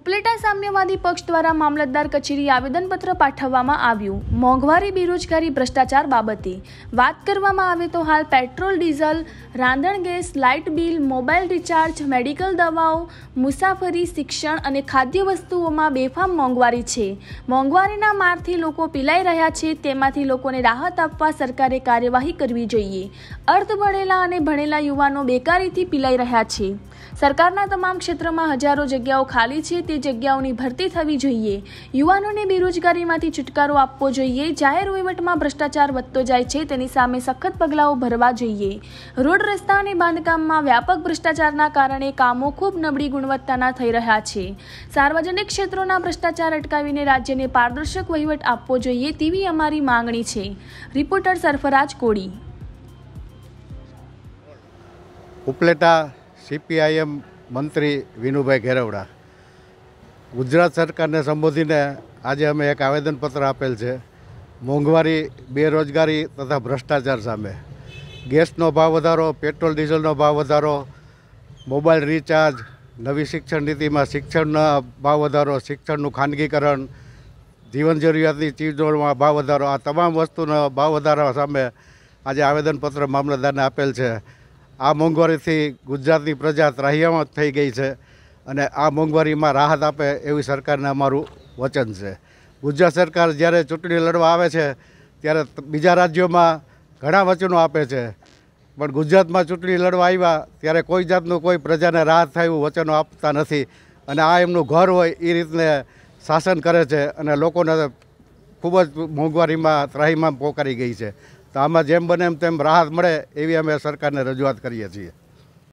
ઉપલેટા સામ્યવાદી પક્ષ દ્વારા મામલતદાર કચેરી આવેદનપત્ર પાઠવવામાં આવ્યું મોંઘવારી બેરોજગારી ભ્રષ્ટાચાર બાબતે વાત કરવામાં આવે તો હાલ પેટ્રોલ ડીઝલ રાંધણ gas light bill mobile recharge medical દવાઓ મુસાફરી શિક્ષણ અને ખાદ્ય વસ્તુઓમાં બેફામ મોંઘવારી છે મોંઘવારીના મારથી લોકો પીલાઈ રહ્યા છે તેમાંથી લોકોને રાહત આપવા સરકારે કાર્યવાહી કરવી જોઈએ અર્ધ ભણેલા અને ભણેલા યુવાનો બેકારીથી પીલાઈ રહ્યા છે સરકારના તમામ ક્ષેત્રમાં હજારો જગ્યાઓ ખાલી છે તે જગ્યાઓની ભરતી થવી જોઈએ યુવાનોને બેરોજગારીમાંથી છુટકારો આપવો જોઈએ જાહેર વહીવટમાં ભ્રષ્ટાચાર વધતો જાય છે તેની સામે સખત પગલાઓ ભરવા જોઈએ રોડ રસ્તા અને બાંધકામમાં વ્યાપક ભ્રષ્ટાચારના કારણે કામો ખૂબ નબળી ગુણવત્તાના થઈ રહ્યા છે સાર્વજનિક ક્ષેત્રોના ભ્રષ્ટાચાર અટકાવીને રાજ્યને પારદર્શક વહીવટ આપવો જોઈએ તેવી અમારી માંગણી છે રિપોર્ટર સરફરાજ કોડી ઉપલેટા સીપીઆઈએમ મંત્રી વિનુભાઈ ઘેરવડા ગુજરાત સરકારને સંબોધીને આજે અમે એક આવેદનપત્ર આપેલ છે મોંઘવારી બેરોજગારી તથા ભ્રષ્ટાચાર સામે ગેસનો ભાવ વધારો પેટ્રોલ ડીઝલનો ભાવ વધારો મોબાઈલ રિચાર્જ નવી શિક્ષણ નીતિમાં શિક્ષણના ભાવ વધારો શિક્ષણનું ખાનગીકરણ જીવન જરૂરિયાતની ચીજોડમાં ભાવ વધારો આ તમામ વસ્તુનો ભાવ વધારા સામે આજે આવેદનપત્ર મામલતદારને આપેલ છે આ મોંઘવારીથી ગુજરાતની પ્રજા ત્રાહ્યામાં થઈ ગઈ છે અને આ મોંઘવારીમાં રાહત આપે એવી સરકારને અમારું વચન છે ગુજરાત સરકાર જ્યારે ચૂંટણી લડવા આવે છે ત્યારે બીજા રાજ્યોમાં ઘણા વચનો આપે છે પણ ગુજરાતમાં ચૂંટણી લડવા આવ્યા ત્યારે કોઈ જાતનું કોઈ પ્રજાને રાહત થાય એવું વચનો આપતા નથી અને આ એમનું ઘર હોય એ રીતને શાસન કરે છે અને લોકોને ખૂબ જ મોંઘવારીમાં ત્રાહીમાં પોકારી ગઈ છે તો આમાં જેમ બને એમ તેમ રાહત મળે એવી અમે સરકારને રજૂઆત કરીએ છીએ